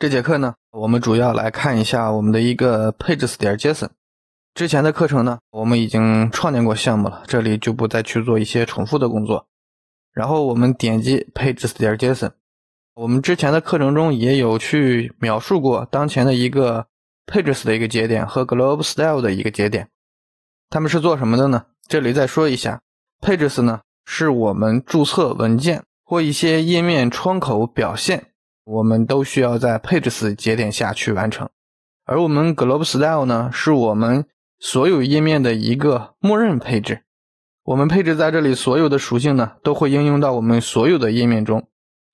这节课呢，我们主要来看一下我们的一个 Pages 点 JSON。之前的课程呢，我们已经创建过项目了，这里就不再去做一些重复的工作。然后我们点击 Pages 点 JSON。我们之前的课程中也有去描述过当前的一个 Pages 的一个节点和 Global Style 的一个节点，他们是做什么的呢？这里再说一下，p a g e s 呢，是我们注册文件或一些页面窗口表现。我们都需要在配置 s 节点下去完成，而我们 global style 呢，是我们所有页面的一个默认配置。我们配置在这里所有的属性呢，都会应用到我们所有的页面中。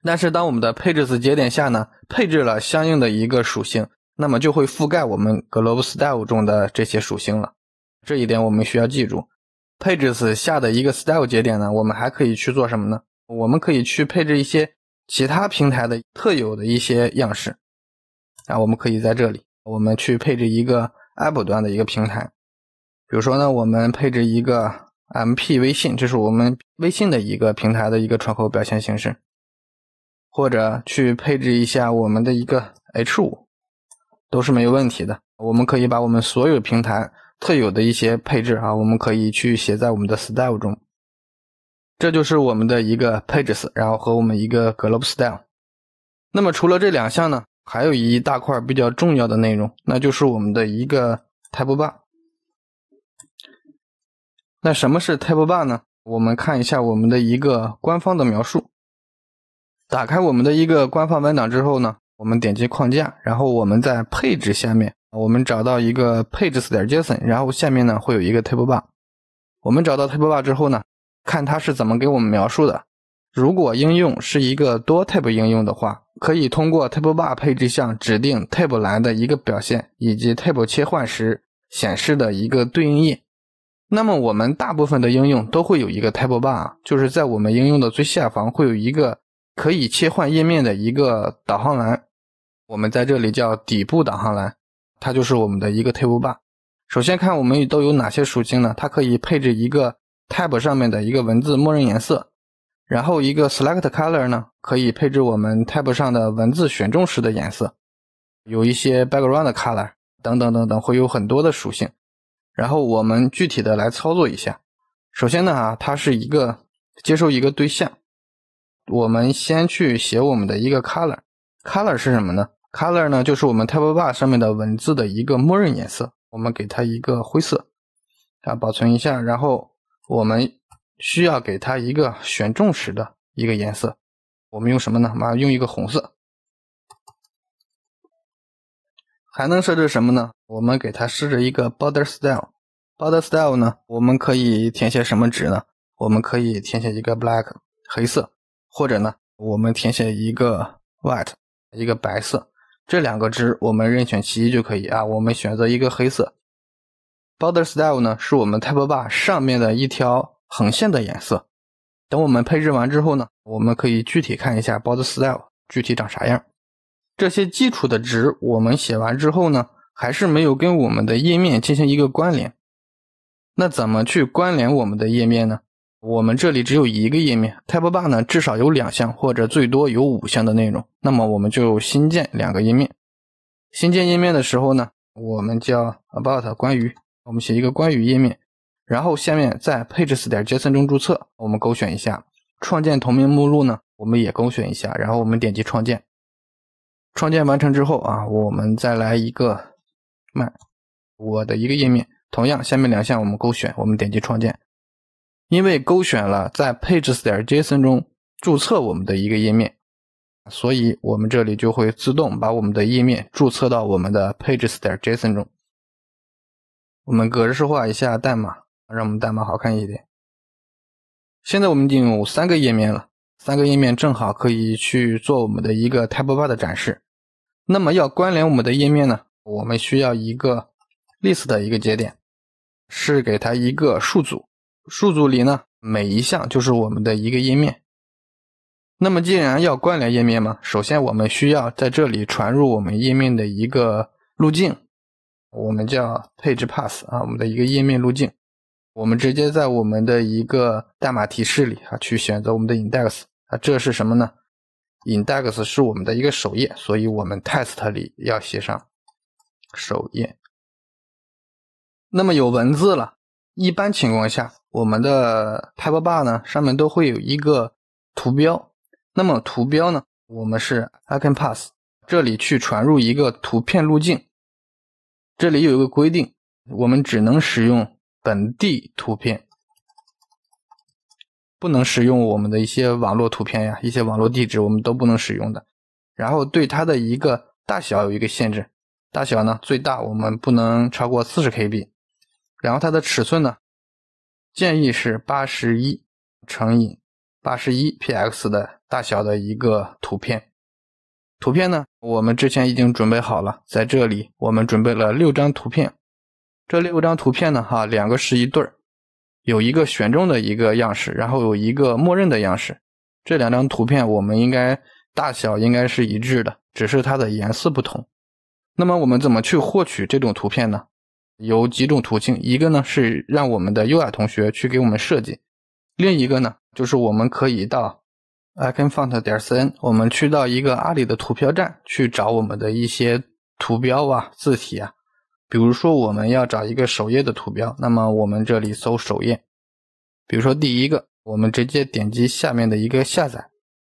但是当我们的配置 s 节点下呢，配置了相应的一个属性，那么就会覆盖我们 global style 中的这些属性了。这一点我们需要记住。配置 s 下的一个 style 节点呢，我们还可以去做什么呢？我们可以去配置一些。其他平台的特有的一些样式，啊，我们可以在这里，我们去配置一个 App 端的一个平台，比如说呢，我们配置一个 MP 微信，这是我们微信的一个平台的一个窗口表现形式，或者去配置一下我们的一个 H 五，都是没有问题的。我们可以把我们所有平台特有的一些配置啊，我们可以去写在我们的 Style 中。这就是我们的一个 pages，然后和我们一个 global style。那么除了这两项呢，还有一大块比较重要的内容，那就是我们的一个 table bar。那什么是 table bar 呢？我们看一下我们的一个官方的描述。打开我们的一个官方文档之后呢，我们点击框架，然后我们在配置下面，我们找到一个 pages 点 json，然后下面呢会有一个 table bar。我们找到 table bar 之后呢？看它是怎么给我们描述的。如果应用是一个多 tab 应用的话，可以通过 tab bar 配置项指定 tab 来的一个表现，以及 tab 切换时显示的一个对应页。那么我们大部分的应用都会有一个 tab bar，就是在我们应用的最下方会有一个可以切换页面的一个导航栏。我们在这里叫底部导航栏，它就是我们的一个 tab bar。首先看我们都有哪些属性呢？它可以配置一个。Tab 上面的一个文字默认颜色，然后一个 select color 呢，可以配置我们 Tab 上的文字选中时的颜色，有一些 background color 等等等等，会有很多的属性。然后我们具体的来操作一下。首先呢，啊，它是一个接受一个对象。我们先去写我们的一个 color，color 是什么呢？color 呢就是我们 Tab bar 上面的文字的一个默认颜色。我们给它一个灰色，啊，保存一下，然后。我们需要给它一个选中时的一个颜色，我们用什么呢？马上用一个红色。还能设置什么呢？我们给它设置一个 border style。border style 呢？我们可以填写什么值呢？我们可以填写一个 black 黑色，或者呢，我们填写一个 white 一个白色。这两个值我们任选其一就可以啊。我们选择一个黑色。Border style 呢，是我们 table bar 上面的一条横线的颜色。等我们配置完之后呢，我们可以具体看一下 border style 具体长啥样。这些基础的值我们写完之后呢，还是没有跟我们的页面进行一个关联。那怎么去关联我们的页面呢？我们这里只有一个页面，table bar 呢至少有两项或者最多有五项的内容。那么我们就新建两个页面。新建页面的时候呢，我们叫 about 关于。我们写一个关于页面，然后下面在 pages 点 JSON 中注册，我们勾选一下，创建同名目录呢，我们也勾选一下，然后我们点击创建。创建完成之后啊，我们再来一个 My，我的一个页面，同样下面两项我们勾选，我们点击创建。因为勾选了在 pages 点 JSON 中注册我们的一个页面，所以我们这里就会自动把我们的页面注册到我们的 pages 点 JSON 中。我们格式化一下代码，让我们代码好看一点。现在我们已经有三个页面了，三个页面正好可以去做我们的一个 tab bar 的展示。那么要关联我们的页面呢？我们需要一个 list 的一个节点，是给它一个数组，数组里呢每一项就是我们的一个页面。那么既然要关联页面嘛，首先我们需要在这里传入我们页面的一个路径。我们叫配置 path 啊，我们的一个页面路径，我们直接在我们的一个代码提示里啊，去选择我们的 index 啊，这是什么呢？index 是我们的一个首页，所以我们 test 里要写上首页。那么有文字了，一般情况下，我们的 p i p e bar 呢上面都会有一个图标，那么图标呢，我们是 icon p a s s 这里去传入一个图片路径。这里有一个规定，我们只能使用本地图片，不能使用我们的一些网络图片呀，一些网络地址我们都不能使用的。然后对它的一个大小有一个限制，大小呢最大我们不能超过四十 KB。然后它的尺寸呢，建议是八十一乘以八十一 px 的大小的一个图片。图片呢？我们之前已经准备好了，在这里我们准备了六张图片。这六张图片呢，哈，两个是一对儿，有一个选中的一个样式，然后有一个默认的样式。这两张图片我们应该大小应该是一致的，只是它的颜色不同。那么我们怎么去获取这种图片呢？有几种途径，一个呢是让我们的优雅同学去给我们设计，另一个呢就是我们可以到。icfont n 点 cn，我们去到一个阿里的图标站去找我们的一些图标啊、字体啊。比如说我们要找一个首页的图标，那么我们这里搜首页。比如说第一个，我们直接点击下面的一个下载。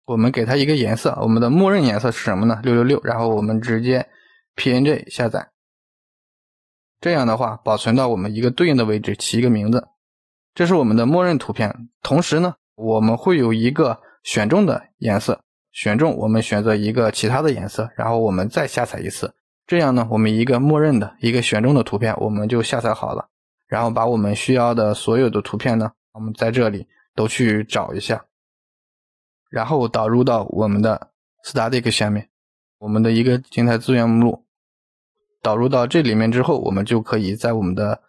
我们给它一个颜色，我们的默认颜色是什么呢？六六六。然后我们直接 png 下载。这样的话，保存到我们一个对应的位置，起一个名字。这是我们的默认图片。同时呢，我们会有一个。选中的颜色，选中我们选择一个其他的颜色，然后我们再下载一次。这样呢，我们一个默认的一个选中的图片我们就下载好了。然后把我们需要的所有的图片呢，我们在这里都去找一下，然后导入到我们的 static 下面，我们的一个静态资源目录。导入到这里面之后，我们就可以在我们的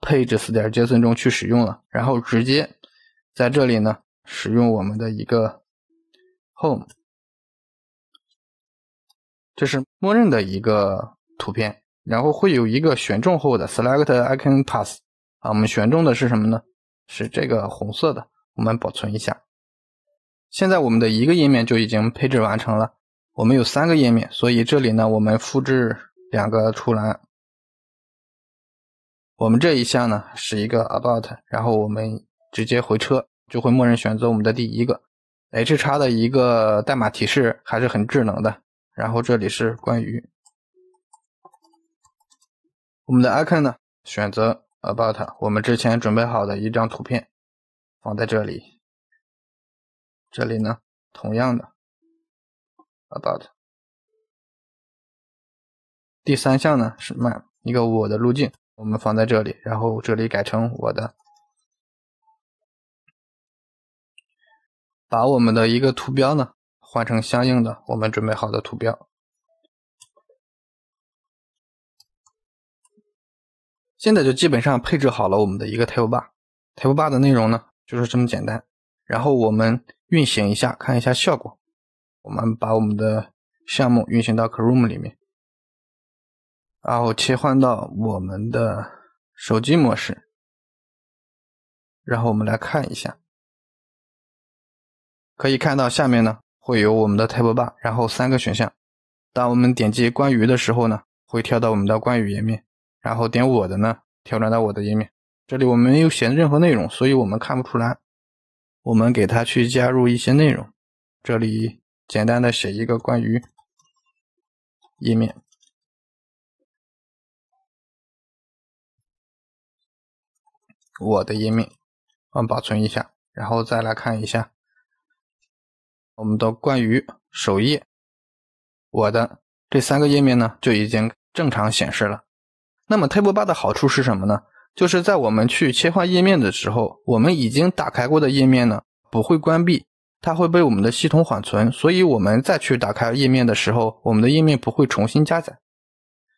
配置四点 JSON 中去使用了。然后直接在这里呢。使用我们的一个 home，这是默认的一个图片，然后会有一个选中后的 select icon p a s s 啊，我们选中的是什么呢？是这个红色的，我们保存一下。现在我们的一个页面就已经配置完成了。我们有三个页面，所以这里呢，我们复制两个出栏。我们这一项呢是一个 about，然后我们直接回车。就会默认选择我们的第一个，H 叉的一个代码提示还是很智能的。然后这里是关于我们的 Icon 呢，选择 About，我们之前准备好的一张图片放在这里。这里呢，同样的 About。第三项呢是 My 一个我的路径，我们放在这里，然后这里改成我的。把我们的一个图标呢换成相应的我们准备好的图标，现在就基本上配置好了我们的一个 Table Bar。Table Bar 的内容呢就是这么简单。然后我们运行一下，看一下效果。我们把我们的项目运行到 Chrome 里面，然后切换到我们的手机模式，然后我们来看一下。可以看到下面呢会有我们的 t a b l e bar，然后三个选项。当我们点击关于的时候呢，会跳到我们的关于页面，然后点我的呢，跳转到我的页面。这里我没有写任何内容，所以我们看不出来。我们给它去加入一些内容，这里简单的写一个关于页面，我的页面，我们保存一下，然后再来看一下。我们的关于首页、我的这三个页面呢，就已经正常显示了。那么 TabBar 的好处是什么呢？就是在我们去切换页面的时候，我们已经打开过的页面呢不会关闭，它会被我们的系统缓存，所以我们再去打开页面的时候，我们的页面不会重新加载。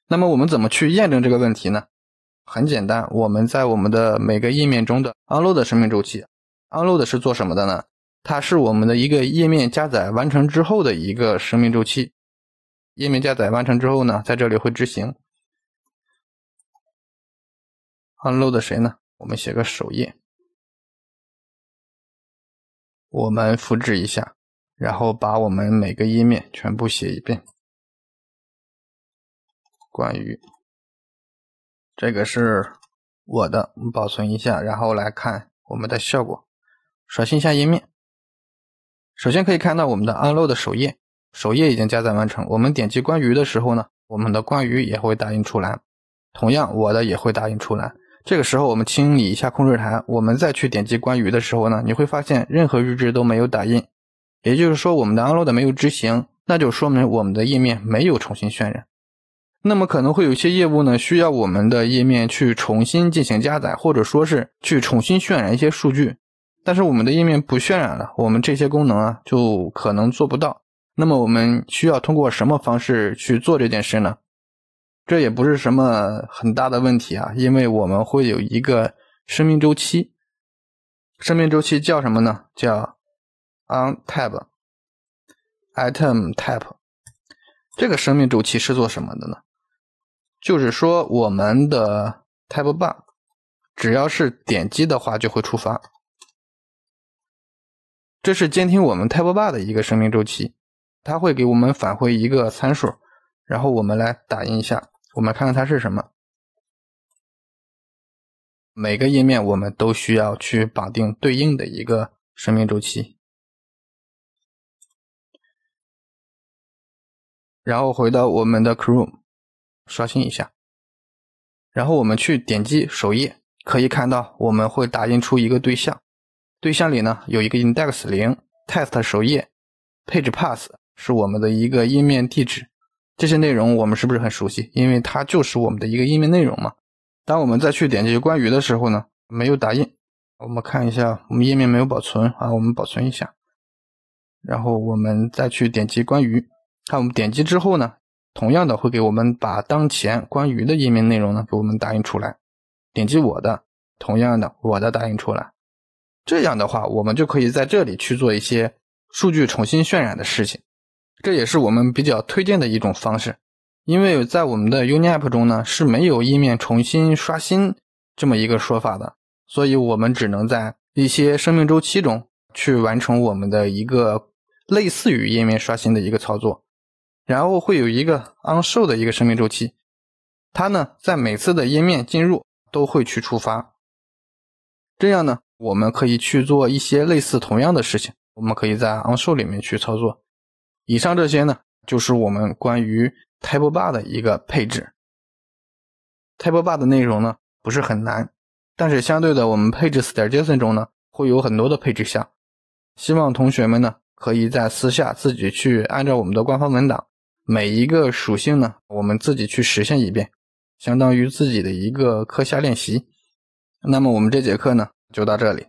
那么我们怎么去验证这个问题呢？很简单，我们在我们的每个页面中的 onLoad 生命周期，onLoad 是做什么的呢？它是我们的一个页面加载完成之后的一个生命周期。页面加载完成之后呢，在这里会执行。Hello 的谁呢？我们写个首页。我们复制一下，然后把我们每个页面全部写一遍。关于这个是我的，我们保存一下，然后来看我们的效果。刷新一下页面。首先可以看到我们的安 a 的首页，首页已经加载完成。我们点击关于的时候呢，我们的关于也会打印出来。同样，我的也会打印出来。这个时候我们清理一下控制台，我们再去点击关于的时候呢，你会发现任何日志都没有打印。也就是说，我们的安 a d 没有执行，那就说明我们的页面没有重新渲染。那么可能会有一些业务呢，需要我们的页面去重新进行加载，或者说是去重新渲染一些数据。但是我们的页面不渲染了，我们这些功能啊就可能做不到。那么我们需要通过什么方式去做这件事呢？这也不是什么很大的问题啊，因为我们会有一个生命周期，生命周期叫什么呢？叫 on tab item tap。这个生命周期是做什么的呢？就是说我们的 tab bar 只要是点击的话就会触发。这是监听我们 t y p e b a 的一个生命周期，它会给我们返回一个参数，然后我们来打印一下，我们看看它是什么。每个页面我们都需要去绑定对应的一个生命周期，然后回到我们的 Chrome，刷新一下，然后我们去点击首页，可以看到我们会打印出一个对象。对象里呢有一个 index 零 test 首页 page pass 是我们的一个页面地址，这些内容我们是不是很熟悉？因为它就是我们的一个页面内容嘛。当我们再去点击关于的时候呢，没有打印。我们看一下，我们页面没有保存啊，我们保存一下，然后我们再去点击关于，看我们点击之后呢，同样的会给我们把当前关于的页面内容呢给我们打印出来。点击我的，同样的我的打印出来。这样的话，我们就可以在这里去做一些数据重新渲染的事情，这也是我们比较推荐的一种方式。因为在我们的 UniApp 中呢，是没有页面重新刷新这么一个说法的，所以我们只能在一些生命周期中去完成我们的一个类似于页面刷新的一个操作，然后会有一个 onShow 的一个生命周期，它呢在每次的页面进入都会去触发，这样呢。我们可以去做一些类似同样的事情。我们可以在 On- show 里面去操作。以上这些呢，就是我们关于 t a b l e Bar 的一个配置。t a b l e Bar 的内容呢，不是很难，但是相对的，我们配置 star .json 中呢，会有很多的配置项。希望同学们呢，可以在私下自己去按照我们的官方文档，每一个属性呢，我们自己去实现一遍，相当于自己的一个课下练习。那么我们这节课呢？就到这里。